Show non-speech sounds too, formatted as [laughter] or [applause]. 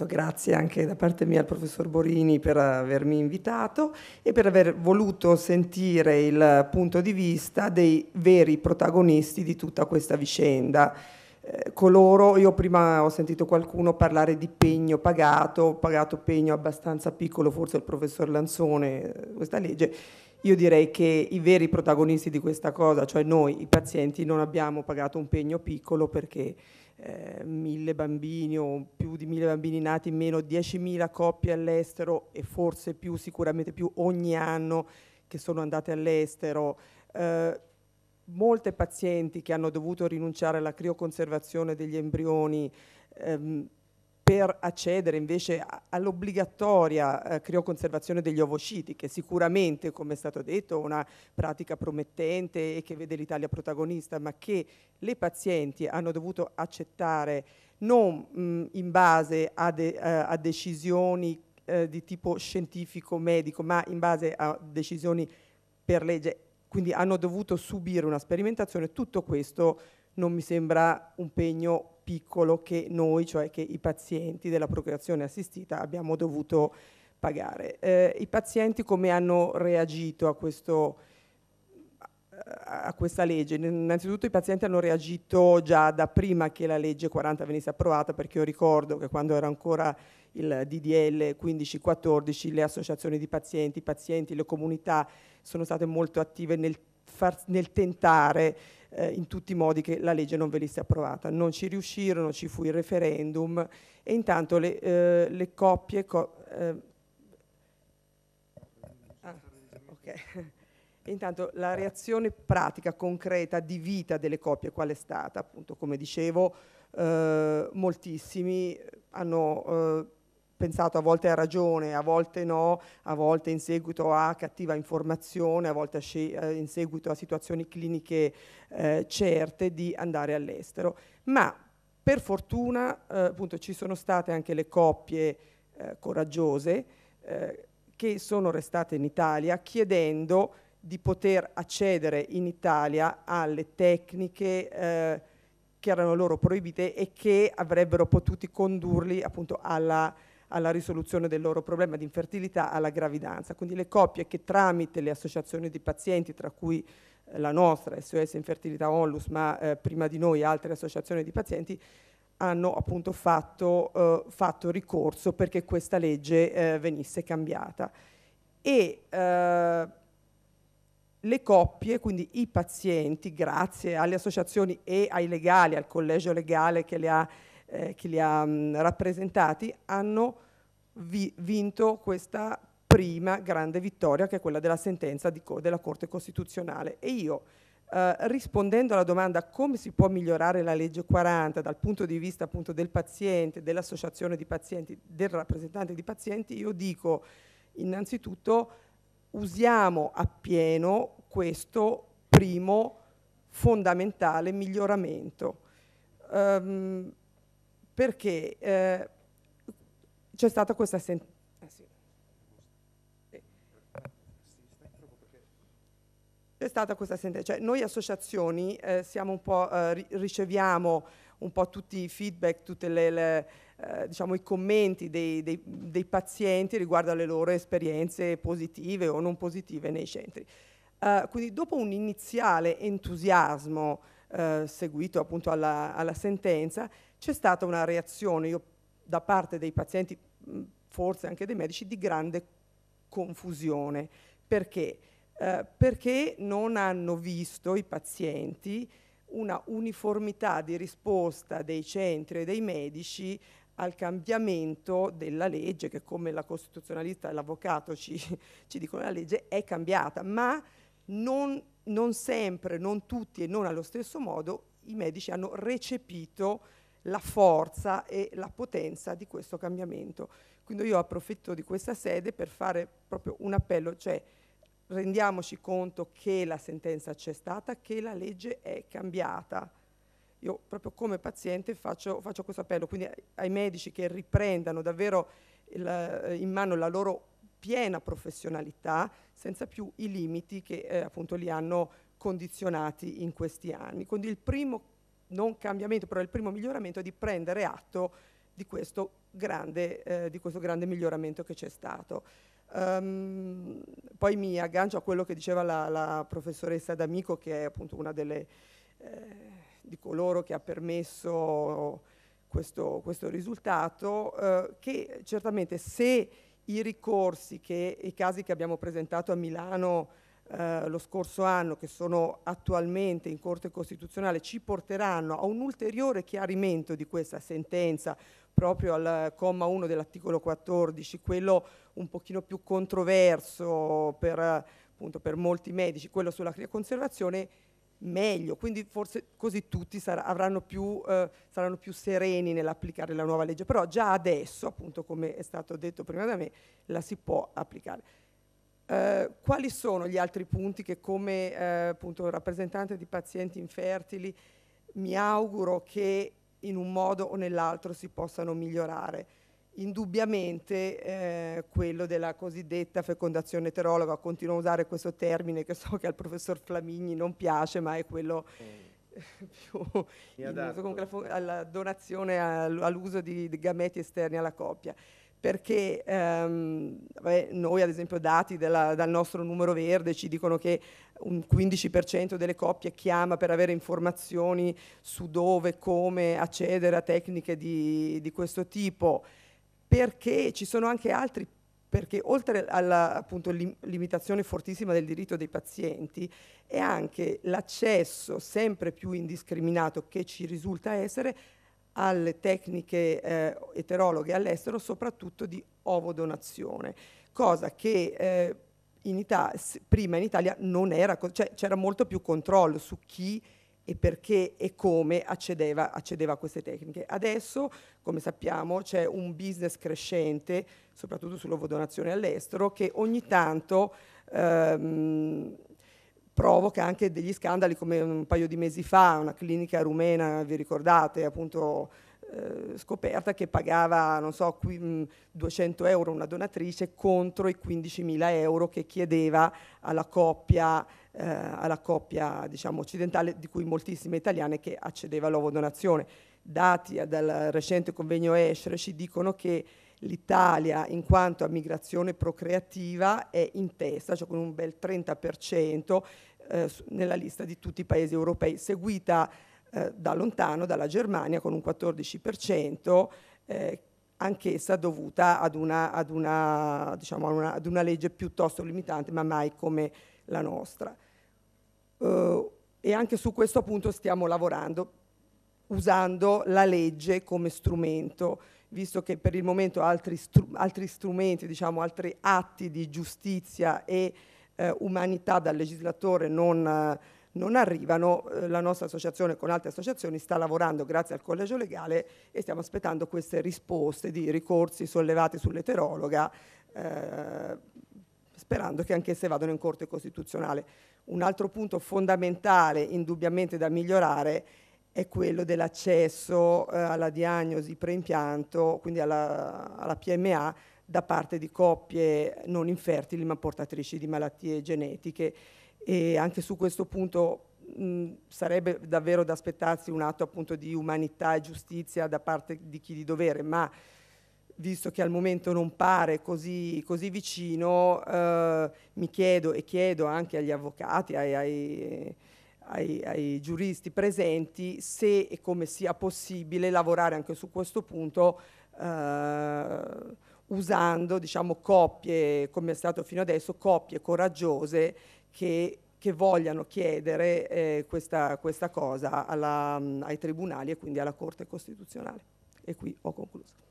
Intanto grazie anche da parte mia al professor Borini per avermi invitato e per aver voluto sentire il punto di vista dei veri protagonisti di tutta questa vicenda. Eh, coloro, io prima ho sentito qualcuno parlare di pegno pagato, pagato pegno abbastanza piccolo, forse il professor Lanzone, eh, questa legge. Io direi che i veri protagonisti di questa cosa, cioè noi, i pazienti, non abbiamo pagato un pegno piccolo perché eh, mille bambini o più di mille bambini nati, meno 10.000 coppie all'estero e forse più, sicuramente più ogni anno che sono andate all'estero. Eh, molte pazienti che hanno dovuto rinunciare alla crioconservazione degli embrioni ehm, per accedere invece all'obbligatoria eh, crioconservazione degli ovociti, che sicuramente, come è stato detto, è una pratica promettente e che vede l'Italia protagonista, ma che le pazienti hanno dovuto accettare non mh, in base a, de, uh, a decisioni uh, di tipo scientifico-medico, ma in base a decisioni per legge, quindi hanno dovuto subire una sperimentazione, tutto questo non mi sembra un pegno piccolo che noi, cioè che i pazienti della procreazione assistita abbiamo dovuto pagare. Eh, I pazienti come hanno reagito a, questo, a questa legge? Innanzitutto i pazienti hanno reagito già da prima che la legge 40 venisse approvata, perché io ricordo che quando era ancora il DDL 15-14 le associazioni di pazienti, i pazienti, le comunità sono state molto attive nel, far, nel tentare eh, in tutti i modi che la legge non venisse approvata. Non ci riuscirono, ci fu il referendum e intanto le, eh, le coppie... Co eh, ah, okay. Intanto la reazione pratica, concreta, di vita delle coppie qual è stata? Appunto, come dicevo, eh, moltissimi hanno eh, pensato a volte a ragione, a volte no, a volte in seguito a cattiva informazione, a volte a eh, in seguito a situazioni cliniche eh, certe di andare all'estero. Ma per fortuna eh, appunto, ci sono state anche le coppie eh, coraggiose eh, che sono restate in Italia chiedendo di poter accedere in Italia alle tecniche eh, che erano loro proibite e che avrebbero potuto condurli appunto alla alla risoluzione del loro problema di infertilità alla gravidanza. Quindi le coppie che tramite le associazioni di pazienti, tra cui eh, la nostra, SOS Infertilità Onlus, ma eh, prima di noi altre associazioni di pazienti, hanno appunto fatto, eh, fatto ricorso perché questa legge eh, venisse cambiata. E eh, le coppie, quindi i pazienti, grazie alle associazioni e ai legali, al collegio legale che le ha eh, che li ha mh, mm, rappresentati, hanno vi vinto questa prima grande vittoria che è quella della sentenza co della Corte Costituzionale. E io, eh, rispondendo alla domanda come si può migliorare la legge 40 dal punto di vista appunto del paziente, dell'associazione di pazienti, del rappresentante di pazienti, io dico innanzitutto usiamo appieno questo primo fondamentale miglioramento. Um, perché eh, c'è stata questa sentenza. Ah, stata questa sentenza, cioè noi associazioni eh, siamo un po', eh, riceviamo un po' tutti i feedback, tutti eh, diciamo, i commenti dei, dei, dei, pazienti riguardo alle loro esperienze positive o non positive nei centri. Eh, quindi dopo un iniziale entusiasmo eh, seguito appunto alla, alla sentenza, c'è stata una reazione io, da parte dei pazienti, forse anche dei medici, di grande confusione. Perché? Eh, perché non hanno visto i pazienti una uniformità di risposta dei centri e dei medici al cambiamento della legge, che come la costituzionalista e l'avvocato ci, ci, dicono la legge è cambiata, ma non, non sempre, non tutti e non allo stesso modo i medici hanno recepito la forza e la potenza di questo cambiamento. Quindi io approfitto di questa sede per fare proprio un appello, cioè rendiamoci conto che la sentenza c'è stata, che la legge è cambiata. Io proprio come paziente faccio, faccio questo appello, quindi ai medici che riprendano davvero il, eh, in mano la loro piena professionalità senza più i limiti che eh, appunto li hanno condizionati in questi anni. Quindi il primo non cambiamento, però il primo miglioramento è di prendere atto di questo grande, eh, di questo grande miglioramento che c'è stato. Um, poi mi aggancio a quello che diceva la, la, professoressa D'Amico, che è appunto una delle, eh, di coloro che ha permesso questo, questo risultato, eh, che certamente se i ricorsi, che, i casi che abbiamo presentato a Milano, eh, lo scorso anno, che sono attualmente in Corte Costituzionale, ci porteranno a un ulteriore chiarimento di questa sentenza proprio al comma 1 dell'articolo 14, quello un pochino più controverso per, appunto, per molti medici, quello sulla crioconservazione, meglio, quindi forse così tutti sar più, eh, saranno più sereni nell'applicare la nuova legge, però già adesso, appunto come è stato detto prima da me, la si può applicare. Eh, quali sono gli altri punti che come eh, appunto, rappresentante di pazienti infertili mi auguro che in un modo o nell'altro si possano migliorare? Indubbiamente eh, quello della cosiddetta fecondazione eterologa, continuo a usare questo termine che so che al professor Flamigni non piace, ma è quello mm. [laughs] più in uso, comunque alla donazione all'uso di gameti esterni alla coppia perché ehm, vabbè, noi ad esempio dati della, dal nostro numero verde ci dicono che un 15% delle coppie chiama per avere informazioni su dove, come accedere a tecniche di, di questo tipo, perché ci sono anche altri perché oltre alla appunto, limitazione fortissima del diritto dei pazienti è anche l'accesso sempre più indiscriminato che ci risulta essere alle tecniche eh, eterologhe all'estero, soprattutto di ovodonazione, cosa che eh, in Ita- prima in Italia non era, cioè c'era molto più controllo su chi e perché e come accedeva, accedeva, a queste tecniche. Adesso, come sappiamo, c'è un business crescente, soprattutto sull'ovodonazione all'estero, che ogni tanto ehm, provoca anche degli scandali come un paio di mesi fa una clinica rumena, vi ricordate, appunto eh, scoperta che pagava, non so, 200 mm, euro una donatrice contro i 15.000 euro che chiedeva alla coppia, eh, alla coppia diciamo, occidentale, di cui moltissime italiane, che accedeva all'ovodonazione. Dati dal recente convegno Escher ci dicono che l'Italia in quanto a migrazione procreativa è in testa, cioè con un bel 30%, eh, nella lista di tutti i paesi europei, seguita eh, da lontano dalla Germania con un 14%, eh, anch'essa dovuta ad una, ad, una, diciamo, ad, una, ad una, legge piuttosto limitante, ma mai come la nostra. Uh, e anche su questo punto stiamo lavorando, usando la legge come strumento, visto che per il momento altri, str altri strumenti, diciamo, altri atti di giustizia e eh, umanità dal legislatore non, eh, non arrivano, eh, la nostra associazione con altre associazioni sta lavorando grazie al collegio legale e stiamo aspettando queste risposte di ricorsi sollevati sull'eterologa eh, sperando che anche anch'esse vadano in Corte Costituzionale. Un altro punto fondamentale indubbiamente da migliorare è quello dell'accesso eh, alla diagnosi preimpianto, quindi alla, alla PMA, da parte di coppie non infertili ma portatrici di malattie genetiche e anche su questo punto mh, sarebbe davvero da aspettarsi un atto appunto di umanità e giustizia da parte di chi di dovere, ma visto che al momento non pare così, così vicino, eh, mi chiedo e chiedo anche agli avvocati, ai, ai, ai, ai, giuristi presenti se e come sia possibile lavorare anche su questo punto. Eh, usando diciamo, coppie, come è stato fino adesso, coppie coraggiose che, che vogliano chiedere eh, questa, questa, cosa alla, ai tribunali e quindi alla Corte Costituzionale. E qui ho concluso.